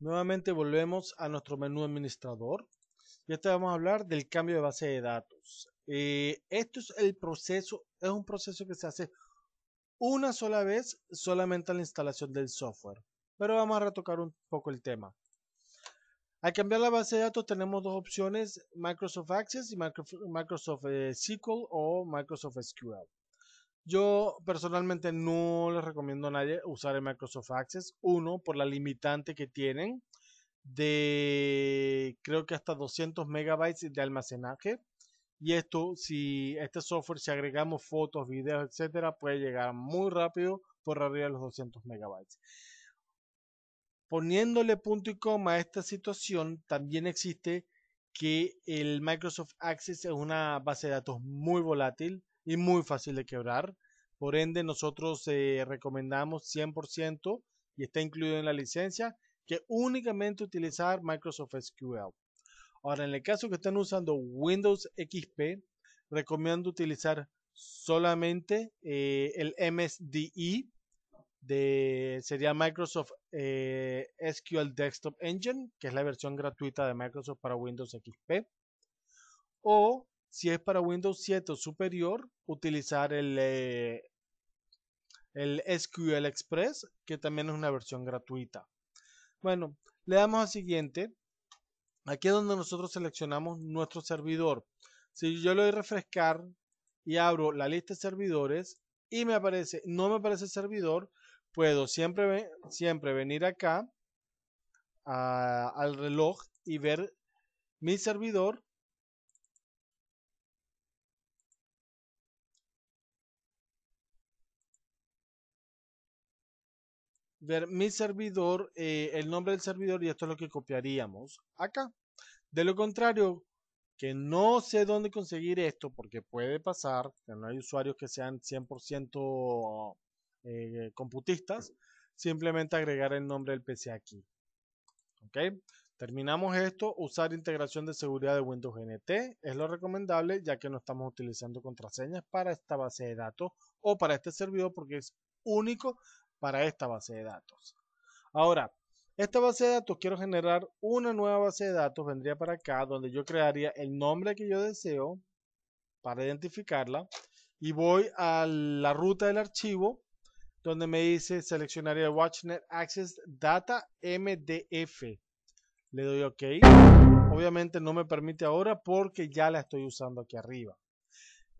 Nuevamente volvemos a nuestro menú administrador y este vamos a hablar del cambio de base de datos. Eh, esto es el proceso, es un proceso que se hace una sola vez solamente a la instalación del software. Pero vamos a retocar un poco el tema. Al cambiar la base de datos tenemos dos opciones, Microsoft Access y Microsoft eh, SQL o Microsoft SQL. Yo personalmente no les recomiendo a nadie usar el Microsoft Access. Uno, por la limitante que tienen de creo que hasta 200 megabytes de almacenaje. Y esto, si este software, si agregamos fotos, videos, etcétera, puede llegar muy rápido por arriba de los 200 megabytes. Poniéndole punto y coma a esta situación, también existe que el Microsoft Access es una base de datos muy volátil y muy fácil de quebrar. Por ende, nosotros eh, recomendamos 100% y está incluido en la licencia que únicamente utilizar Microsoft SQL. Ahora, en el caso que estén usando Windows XP, recomiendo utilizar solamente eh, el MSDE de sería Microsoft eh, SQL Desktop Engine, que es la versión gratuita de Microsoft para Windows XP, o si es para Windows 7 o superior, utilizar el, eh, el SQL Express, que también es una versión gratuita. Bueno, le damos a siguiente. Aquí es donde nosotros seleccionamos nuestro servidor. Si yo le doy refrescar y abro la lista de servidores y me aparece, no me aparece el servidor, puedo siempre, siempre venir acá ah, al reloj y ver mi servidor ver mi servidor, eh, el nombre del servidor y esto es lo que copiaríamos acá. De lo contrario, que no sé dónde conseguir esto porque puede pasar, que no hay usuarios que sean 100% eh, computistas, simplemente agregar el nombre del PC aquí. ¿Ok? Terminamos esto, usar integración de seguridad de Windows NT es lo recomendable ya que no estamos utilizando contraseñas para esta base de datos o para este servidor porque es único para esta base de datos. Ahora, esta base de datos quiero generar una nueva base de datos, vendría para acá donde yo crearía el nombre que yo deseo para identificarla y voy a la ruta del archivo donde me dice seleccionaría WatchNet Access Data MDF. Le doy OK. Obviamente no me permite ahora porque ya la estoy usando aquí arriba.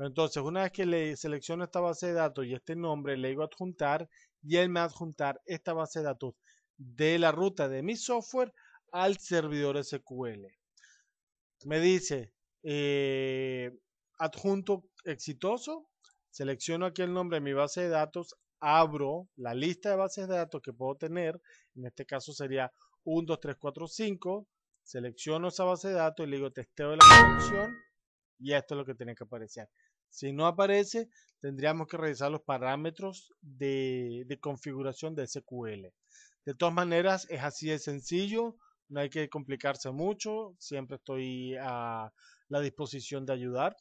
Entonces, una vez que le selecciono esta base de datos y este nombre, le digo adjuntar y él me va a adjuntar esta base de datos de la ruta de mi software al servidor SQL. Me dice eh, adjunto exitoso, selecciono aquí el nombre de mi base de datos, abro la lista de bases de datos que puedo tener, en este caso sería 1, 2, 3, 4, 5, selecciono esa base de datos y le digo testeo de la conexión y esto es lo que tiene que aparecer. Si no aparece, tendríamos que revisar los parámetros de, configuración de SQL. De todas maneras, es así de sencillo, no hay que complicarse mucho, siempre estoy a la disposición de ayudar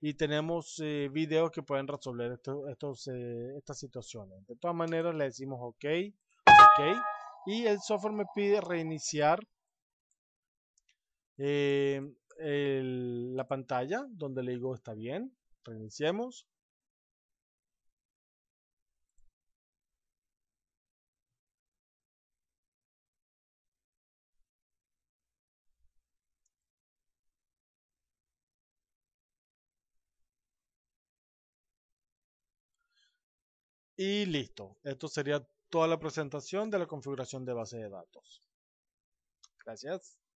y tenemos eh, videos que pueden resolver eh, estas situaciones. De todas maneras le decimos OK, OK y el software me pide reiniciar eh, la pantalla donde le digo está bien reiniciemos. Y listo. Esto sería toda la presentación de la configuración de base de datos. Gracias.